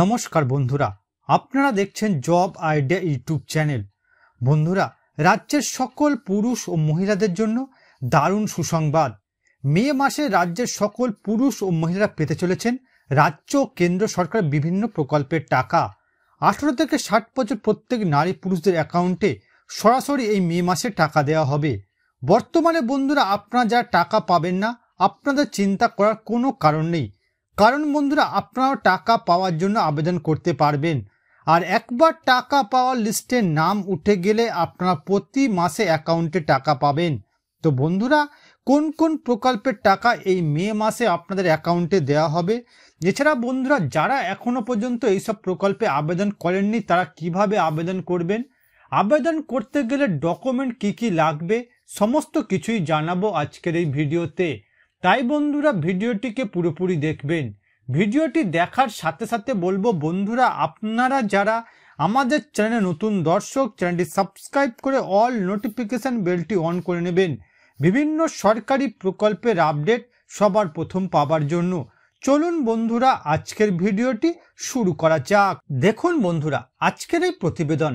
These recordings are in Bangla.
নমস্কার বন্ধুরা আপনারা দেখছেন জব আইডিয়া ইউটিউব চ্যানেল বন্ধুরা রাজ্যের সকল পুরুষ ও মহিলাদের জন্য দারুণ সুসংবাদ মে মাসে রাজ্যের সকল পুরুষ ও মহিলারা পেতে চলেছেন রাজ্য ও কেন্দ্র সরকার বিভিন্ন প্রকল্পের টাকা আঠেরো থেকে ষাট বছর প্রত্যেক নারী পুরুষদের অ্যাকাউন্টে সরাসরি এই মে মাসে টাকা দেওয়া হবে বর্তমানে বন্ধুরা আপনারা যারা টাকা পাবেন না আপনাদের চিন্তা করার কোনো কারণ নেই কারণ বন্ধুরা আপনারা টাকা পাওয়ার জন্য আবেদন করতে পারবেন আর একবার টাকা পাওয়ার লিস্টে নাম উঠে গেলে আপনারা প্রতি মাসে অ্যাকাউন্টে টাকা পাবেন তো বন্ধুরা কোন কোন প্রকল্পের টাকা এই মে মাসে আপনাদের অ্যাকাউন্টে দেওয়া হবে এছাড়া বন্ধুরা যারা এখনও পর্যন্ত এইসব প্রকল্পে আবেদন করেননি তারা কিভাবে আবেদন করবেন আবেদন করতে গেলে ডকুমেন্ট কি কি লাগবে সমস্ত কিছুই জানাবো আজকের এই ভিডিওতে তাই বন্ধুরা ভিডিওটিকে পুরোপুরি দেখবেন ভিডিওটি দেখার সাথে সাথে বলবো বন্ধুরা আপনারা যারা আমাদের চ্যানেলে নতুন দর্শক চ্যানেলটি সাবস্ক্রাইব করে অল নোটিফিকেশান বেলটি অন করে নেবেন বিভিন্ন সরকারি প্রকল্পের আপডেট সবার প্রথম পাবার জন্য চলুন বন্ধুরা আজকের ভিডিওটি শুরু করা যাক দেখুন বন্ধুরা আজকের এই প্রতিবেদন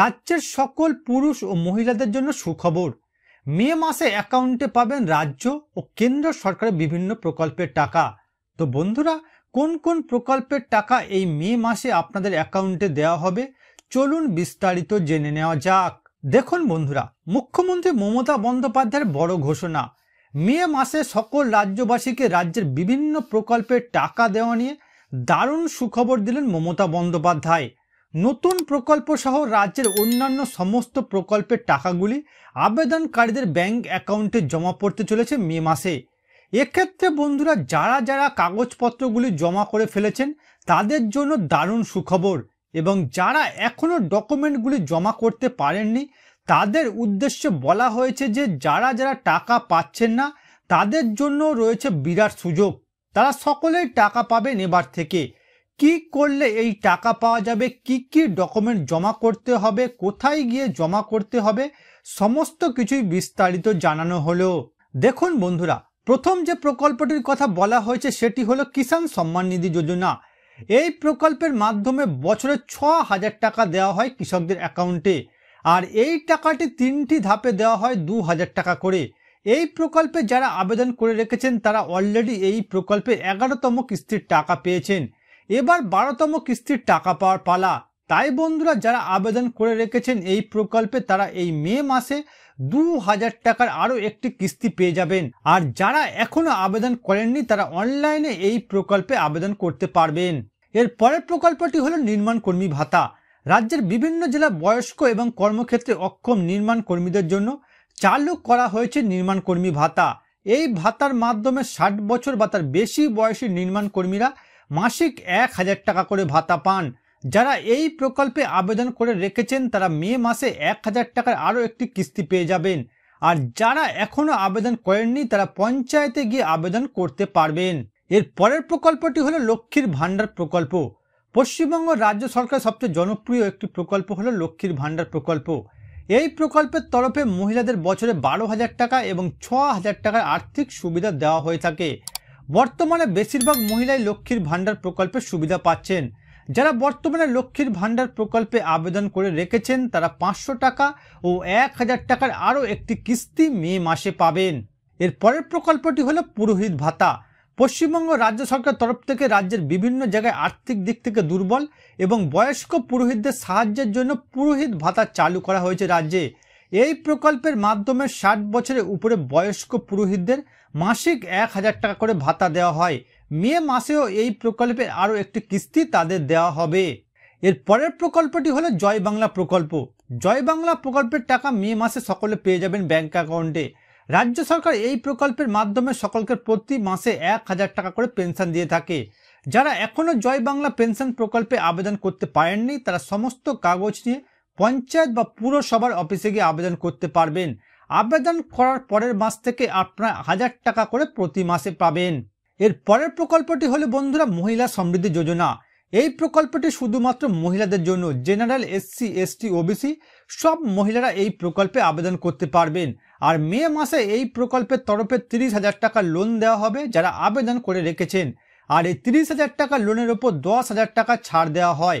রাজ্যের সকল পুরুষ ও মহিলাদের জন্য সুখবর মে মাসে অ্যাকাউন্টে পাবেন রাজ্য ও কেন্দ্র সরকারের বিভিন্ন প্রকল্পের টাকা তো বন্ধুরা কোন কোন প্রকল্পের টাকা এই মে মাসে আপনাদের অ্যাকাউন্টে দেওয়া হবে চলুন বিস্তারিত জেনে নেওয়া যাক দেখুন বন্ধুরা মুখ্যমন্ত্রী মমতা বন্দ্যোপাধ্যায়ের বড় ঘোষণা মে মাসে সকল রাজ্যবাসীকে রাজ্যের বিভিন্ন প্রকল্পের টাকা দেওয়া নিয়ে দারুণ সুখবর দিলেন মমতা বন্দ্যোপাধ্যায় নতুন প্রকল্প সহ রাজ্যের অন্যান্য সমস্ত প্রকল্পের টাকাগুলি আবেদনকারীদের ব্যাংক অ্যাকাউন্টে জমা পড়তে চলেছে মে মাসে এক্ষেত্রে বন্ধুরা যারা যারা কাগজপত্রগুলি জমা করে ফেলেছেন তাদের জন্য দারুণ সুখবর এবং যারা এখনও ডকুমেন্টগুলি জমা করতে পারেননি তাদের উদ্দেশ্যে বলা হয়েছে যে যারা যারা টাকা পাচ্ছেন না তাদের জন্য রয়েছে বিরাট সুযোগ তারা সকলেই টাকা পাবেন এবার থেকে কি করলে এই টাকা পাওয়া যাবে কি কি ডকুমেন্ট জমা করতে হবে কোথায় গিয়ে জমা করতে হবে সমস্ত কিছুই বিস্তারিত জানানো হলো দেখুন বন্ধুরা প্রথম যে প্রকল্পটির কথা বলা হয়েছে সেটি হলো কিষাণ সম্মান নিধি যোজনা এই প্রকল্পের মাধ্যমে বছরে ছ হাজার টাকা দেওয়া হয় কৃষকদের অ্যাকাউন্টে আর এই টাকাটি তিনটি ধাপে দেওয়া হয় দু হাজার টাকা করে এই প্রকল্পে যারা আবেদন করে রেখেছেন তারা অলরেডি এই প্রকল্পে এগারোতম কিস্তির টাকা পেয়েছেন এবার বারোতম কিস্তির টাকা পাওয়ার পালা তাই বন্ধুরা যারা আবেদন করে রেখেছেন এই প্রকল্পে তারা এই মে মাসে দু হাজার টাকার আরও একটি কিস্তি পেয়ে যাবেন আর যারা এখনও আবেদন করেননি তারা অনলাইনে এই প্রকল্পে আবেদন করতে পারবেন এর পরের প্রকল্পটি হলো নির্মাণ কর্মী ভাতা রাজ্যের বিভিন্ন জেলা বয়স্ক এবং কর্মক্ষেত্রে অক্ষম নির্মাণ কর্মীদের জন্য চালু করা হয়েছে নির্মাণ কর্মী ভাতা এই ভাতার মাধ্যমে ষাট বছর বা তার বেশি বয়সী নির্মাণ কর্মীরা মাসিক এক হাজার টাকা করে ভাতা পান যারা এই প্রকল্পে আবেদন করে রেখেছেন তারা মে মাসে এক হাজার টাকার আরও একটি কিস্তি পেয়ে যাবেন আর যারা এখনও আবেদন করেননি তারা পঞ্চায়েতে গিয়ে আবেদন করতে পারবেন এর পরের প্রকল্পটি হলো লক্ষ্মীর ভাণ্ডার প্রকল্প পশ্চিমবঙ্গ রাজ্য সরকারের সবচেয়ে জনপ্রিয় একটি প্রকল্প হলো লক্ষ্মীর ভাণ্ডার প্রকল্প এই প্রকল্পের তরফে মহিলাদের বছরে বারো হাজার টাকা এবং ছ হাজার টাকার আর্থিক সুবিধা দেওয়া হয়ে থাকে বর্তমানে বেশিরভাগ মহিলাই লক্ষ্মীর ভাণ্ডার প্রকল্পের সুবিধা পাচ্ছেন যারা বর্তমানে লক্ষ্মীর ভাণ্ডার প্রকল্পে আবেদন করে রেখেছেন তারা পাঁচশো টাকা ও এক হাজার টাকার আরও একটি কিস্তি মে মাসে পাবেন এর পরের প্রকল্পটি হলো পুরোহিত ভাতা পশ্চিমবঙ্গ রাজ্য সরকার তরফ থেকে রাজ্যের বিভিন্ন জায়গায় আর্থিক দিক থেকে দুর্বল এবং বয়স্ক পুরোহিতদের সাহায্যের জন্য পুরোহিত ভাতা চালু করা হয়েছে রাজ্যে এই প্রকল্পের মাধ্যমে ষাট বছরের উপরে বয়স্ক পুরোহিতদের মাসিক এক হাজার টাকা করে ভাতা দেওয়া হয় মে মাসেও এই প্রকল্পের আরও একটি কিস্তি তাদের দেওয়া হবে এর পরের প্রকল্পটি হলো জয় বাংলা প্রকল্প জয় বাংলা প্রকল্পের টাকা মে মাসে সকলে পেয়ে যাবেন ব্যাংক অ্যাকাউন্টে রাজ্য সরকার এই প্রকল্পের মাধ্যমে সকলকে প্রতি মাসে এক হাজার টাকা করে পেনশন দিয়ে থাকে যারা এখনও জয় বাংলা পেনশন প্রকল্পে আবেদন করতে পারেননি তারা সমস্ত কাগজ নিয়ে পঞ্চায়েত বা পুরসভার অফিসে গিয়ে আবেদন করতে পারবেন আবেদন করার পরের মাস থেকে আপনারা হাজার টাকা করে প্রতি মাসে পাবেন এর পরের প্রকল্পটি হলো বন্ধুরা মহিলা সমৃদ্ধি যোজনা এই প্রকল্পটি শুধুমাত্র মহিলাদের জন্য জেনারেল এসসি এসটি ওবিসি সব মহিলারা এই প্রকল্পে আবেদন করতে পারবেন আর মে মাসে এই প্রকল্পের তরফে তিরিশ হাজার টাকা লোন দেওয়া হবে যারা আবেদন করে রেখেছেন আর এই তিরিশ হাজার টাকা লোনের ওপর দশ হাজার টাকা ছাড় দেওয়া হয়